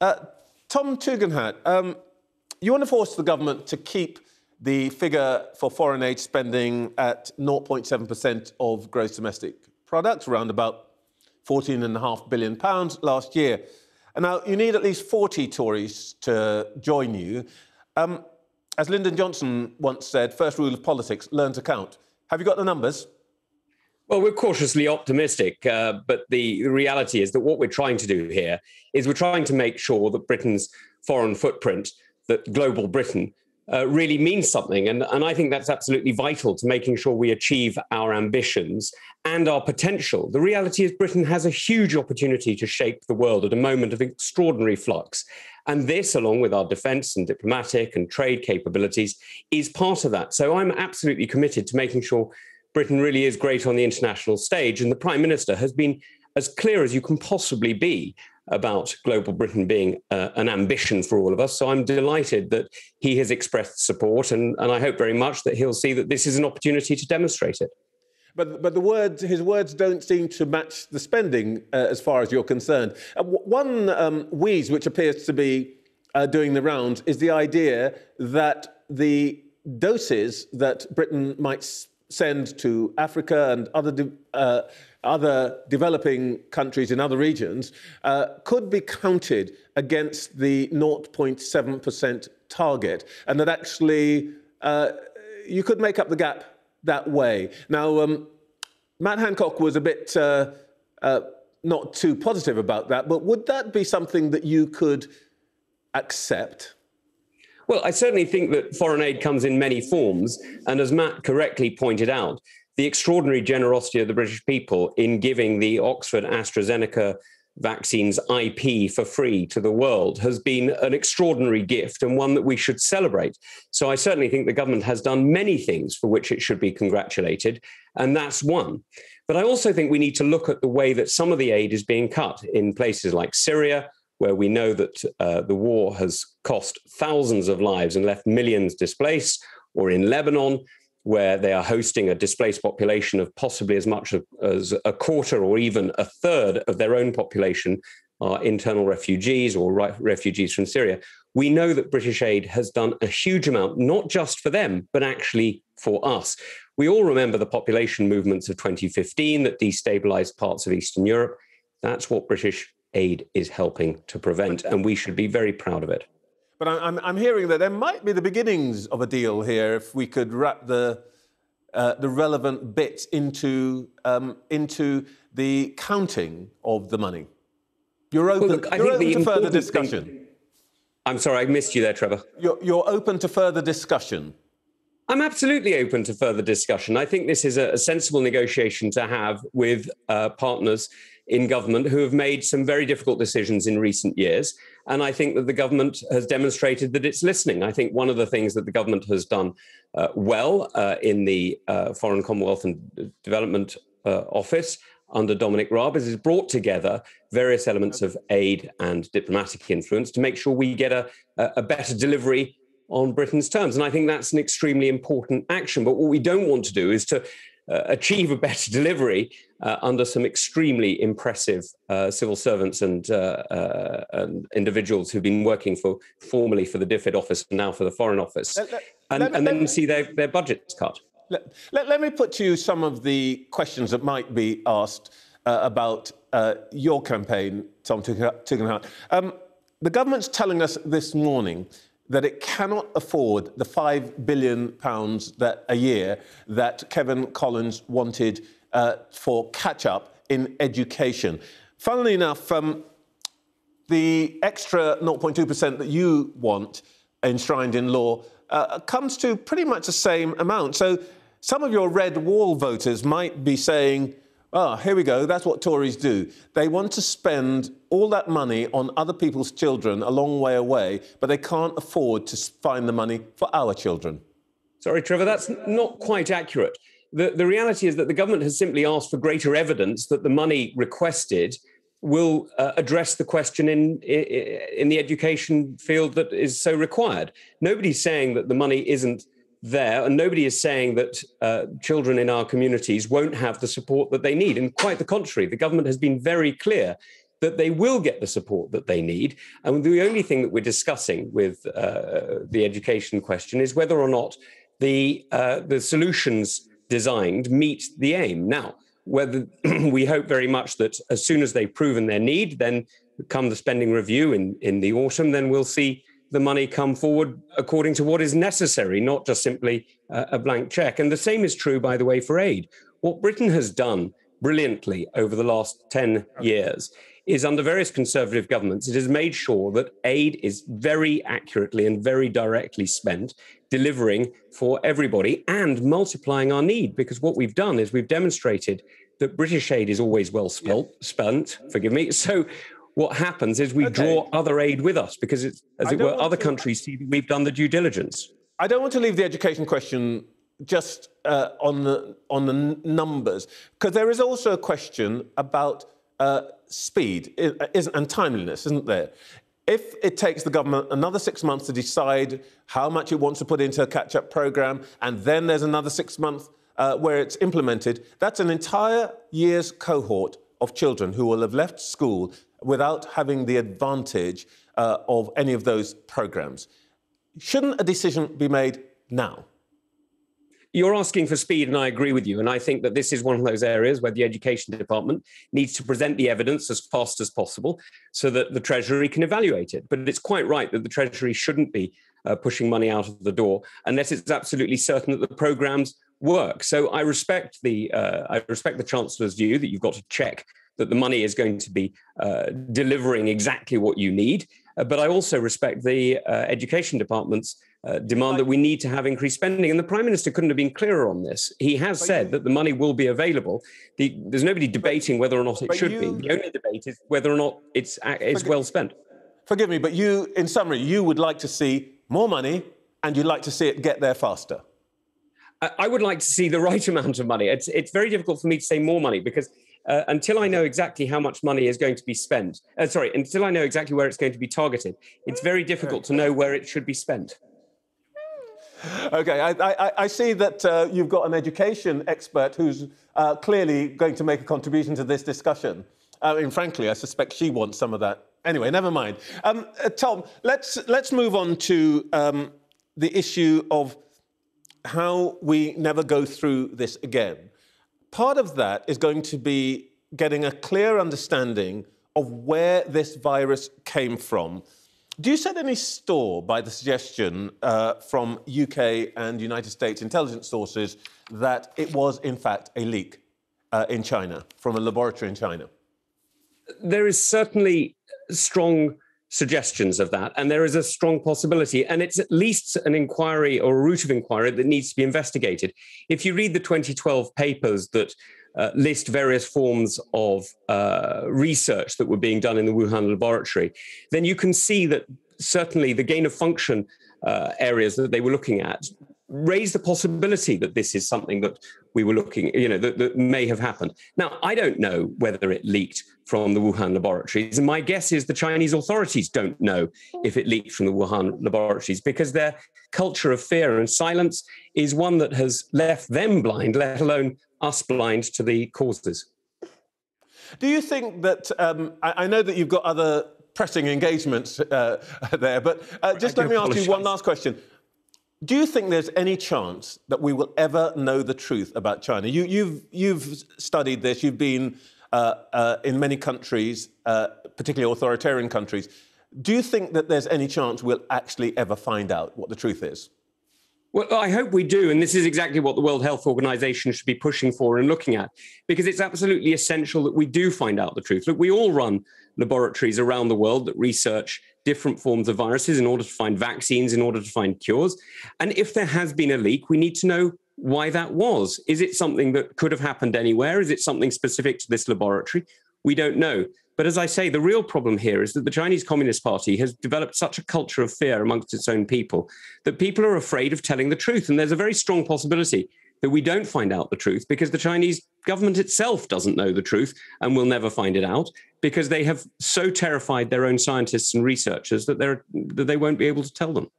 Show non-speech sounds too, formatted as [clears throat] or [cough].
Uh, Tom Tugendhat, um, you want to force the government to keep the figure for foreign aid spending at 0.7% of gross domestic product, around about £14.5 billion last year. And now, you need at least 40 Tories to join you. Um, as Lyndon Johnson once said, first rule of politics, learn to count. Have you got the numbers? Well, we're cautiously optimistic, uh, but the reality is that what we're trying to do here is we're trying to make sure that Britain's foreign footprint, that global Britain, uh, really means something. And, and I think that's absolutely vital to making sure we achieve our ambitions and our potential. The reality is, Britain has a huge opportunity to shape the world at a moment of extraordinary flux. And this, along with our defense and diplomatic and trade capabilities, is part of that. So I'm absolutely committed to making sure Britain really is great on the international stage. And the Prime Minister has been as clear as you can possibly be about global Britain being uh, an ambition for all of us. So I'm delighted that he has expressed support, and, and I hope very much that he'll see that this is an opportunity to demonstrate it. But, but the words, his words don't seem to match the spending uh, as far as you're concerned. Uh, one um, wheeze which appears to be uh, doing the rounds is the idea that the doses that Britain might send to Africa and other, de- uh, other developing countries in other regions uh, could be counted against the 0.7% target, and that actually uh, you could make up the gap that way. Now, um, Matt Hancock was a bit uh, uh, not too positive about that, but would that be something that you could accept? Well, I certainly think that foreign aid comes in many forms. And as Matt correctly pointed out, the extraordinary generosity of the British people in giving the Oxford AstraZeneca vaccines IP for free to the world has been an extraordinary gift and one that we should celebrate. So I certainly think the government has done many things for which it should be congratulated, and that's one. But I also think we need to look at the way that some of the aid is being cut in places like Syria, where we know that uh, the war has cost thousands of lives and left millions displaced, or in Lebanon, where they are hosting a displaced population of possibly as much as a quarter or even a third of their own population are internal refugees or refugees from Syria. We know that British aid has done a huge amount, not just for them, but actually for us. We all remember the population movements of 2015 that destabilized parts of Eastern Europe. That's what British aid is helping to prevent, uh, and we should be very proud of it. But I'm, I'm hearing that there might be the beginnings of a deal here if we could wrap the, uh, the relevant bits into, um, into the counting of the money. You're open, well, look, you're open to further discussion. Thing... I'm sorry, I missed you there, Trevor. You're, you're open to further discussion. I'm absolutely open to further discussion. I think this is a, sensible negotiation to have with uh, partners in government who have made some very difficult decisions in recent years. And I think that the government has demonstrated that it's listening. I think one of the things that the government has done uh, well uh, in the uh, Foreign Commonwealth and Development uh, Office under Dominic Raab is brought together various elements of aid and diplomatic influence to make sure we get a, a better delivery on Britain's terms. And I think that's an extremely important action. But what we don't want to do is to uh, achieve a better [laughs] delivery uh, under some extremely impressive uh, civil servants and, uh, uh, and, individuals who've been working for formerly for the DFID office and now for the Foreign Office, let, let, and, let, and then see their, their budgets cut. Let, me put to you some of the questions that might be asked uh, about your campaign, Tom Tugendhat. Um, the government's telling us this morning that it cannot afford the £5 billion that, a year that Kevin Collins wanted uh, for catch up in education. Funnily enough, um, the extra 0.2% that you want enshrined in law uh, comes to pretty much the same amount. So some of your red wall voters might be saying, Oh, here we go. That's what Tories do. They want to spend all that money on other people's children a long way away, but they can't afford to find the money for our children. Sorry, Trevor, that's not quite accurate. The, the reality is that the government has simply asked for greater evidence that the money requested will uh, address the question in, in the education field that is so required. Nobody's saying that the money isn't there, and nobody is saying that uh, children in our communities won't have the support that they need. And quite the contrary, the government has been very clear that they will get the support that they need. And the only thing that we're discussing with uh, the education question is whether or not the uh, the solutions designed meet the aim. Now, whether [clears throat] we hope very much that as soon as they've proven their need, then come the spending review in in the autumn, then we'll see the money come forward according to what is necessary, not just simply uh, a blank check. And the same is true, by the way, for aid. What Britain has done brilliantly over the last 10 years is under various conservative governments, it has made sure that aid is very accurately and very directly spent, delivering for everybody and multiplying our need. Because what we've done is we've demonstrated that British aid is always well spelt, yeah. spent, forgive me. So what happens is we okay. draw other aid with us because it's, as I it were, other to... countries see that we've done the due diligence. I don't want to leave the education question just uh, on the on the numbers because there is also a question about uh, speed isn't and timeliness, isn't there? If it takes the government another six months to decide how much it wants to put into a catch-up program, and then there's another six months uh, where it's implemented, that's an entire year's cohort of children who will have left school without having the advantage uh, of any of those programs. Shouldn't a decision be made now? You're asking for speed, and I agree with you. And I think that this is one of those areas where the Education Department needs to present the evidence as fast as possible so that the Treasury can evaluate it. But it's quite right that the Treasury shouldn't be uh, pushing money out of the door unless it's absolutely certain that the programs work. So I respect the uh, I respect the chancellor's view that you've got to check that the money is going to be uh, delivering exactly what you need. Uh, but I also respect the uh, education department's uh, demand that we need to have increased spending. And the prime minister couldn't have been clearer on this. He has said that the money will be available. The, there's nobody debating whether or not it should you, be. The only debate is whether or not it's uh, it's well spent. Forgive me, but you, in summary, you would like to see more money, and you'd like to see it get there faster. I would like to see the [laughs] right amount of money. It's, it's very difficult for me to say more money because uh, until I know exactly how much money is going to be spent, uh, sorry, until I know exactly where it's going to be targeted, it's very difficult to know where it should be spent. Okay, I, I, I see that uh, you've got an education expert who's uh, clearly going to make a contribution to this discussion. I mean, frankly, I suspect she wants some of that. Anyway, never mind. Um, uh, Tom, let's let's move on to um, the issue of how we never go through this again. Part of that is going to be getting a clear understanding of where this virus came from. Do you set any store by the suggestion uh, from UK and United States intelligence sources that it was, in fact, a leak uh, in China from a laboratory in China? There is certainly strong suggestions of that. And there is a strong possibility, and it's at least an inquiry or a route of inquiry that needs to be investigated. If you read the 2012 papers that uh, list various forms of uh, research that were being done in the Wuhan laboratory, then you can see that certainly the gain of function uh, areas that they were looking at raise the possibility that this is something that we were looking, you know, that, that, may have happened. Now, I don't know whether it leaked from the Wuhan laboratories. And my guess is the Chinese authorities don't know if it leaked from the Wuhan laboratories because their culture of fear and silence is one that has left them blind, let alone us blind to the causes. Do you think that, um, I, I know that you've got other pressing engagements uh, [laughs] there. But uh, just I let me apologize. ask you one last question. Do you think there's any chance that we will ever know the truth about China? You, have you've, you've studied this, you've been uh, uh, in many countries, uh, particularly authoritarian countries. Do you think that there's any chance we'll actually ever find out what the truth is? Well, I hope we do. And this is exactly what the World Health Organization should be pushing for and looking at, because it's absolutely essential that we do find out the truth. Look, we all run laboratories around the world that research different forms of viruses in order to find vaccines, in order to find cures. And if there has been a leak, we need to know why that was. Is it something that could have happened anywhere? Is it something specific to this laboratory? We don't know. But as I say, the real problem here is that the Chinese Communist Party has developed such a culture of fear amongst its own people that people are afraid of telling the truth. And there's a very strong possibility that we don't find out the truth because the Chinese government itself doesn't know the truth and will never find it out because they have so terrified their own scientists and researchers that, that they won't be able to tell them.